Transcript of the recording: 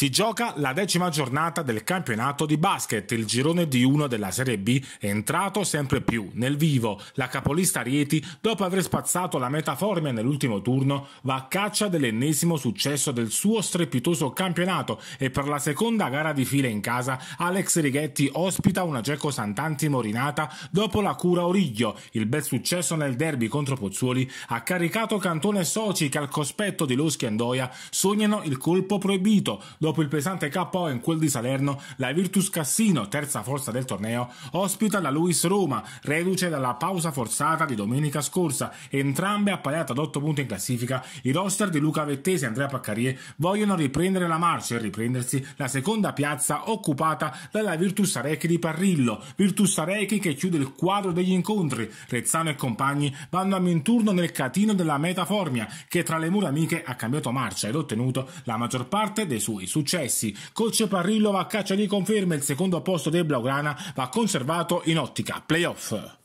Si gioca la decima giornata del campionato di basket, il girone di 1 della Serie B è entrato sempre più nel vivo. La capolista Rieti, dopo aver spazzato la metaformia nell'ultimo turno, va a caccia dell'ennesimo successo del suo strepitoso campionato e per la seconda gara di fila in casa Alex Righetti ospita una Geco Sant'Antimo rinata dopo la cura Origlio. Il bel successo nel derby contro Pozzuoli ha caricato Cantone e Soci che al cospetto di Loschi Andoia sognano il colpo proibito. Dopo Dopo il pesante KO in quel di Salerno, la Virtus Cassino, terza forza del torneo, ospita la Luis Roma, reduce dalla pausa forzata di domenica scorsa, entrambe appaiate ad 8 punti in classifica. I roster di Luca Vettesi e Andrea Paccarie vogliono riprendere la marcia e riprendersi la seconda piazza occupata dalla Virtus Arechi di Parrillo, Virtus Arechi che chiude il quadro degli incontri. Rezzano e compagni vanno a minturno nel catino della Metaformia, che tra le mura amiche ha cambiato marcia ed ottenuto la maggior parte dei suoi successi successi. Coach Parrillo va a caccia di conferme, il secondo posto del Blaugrana va conservato in ottica playoff.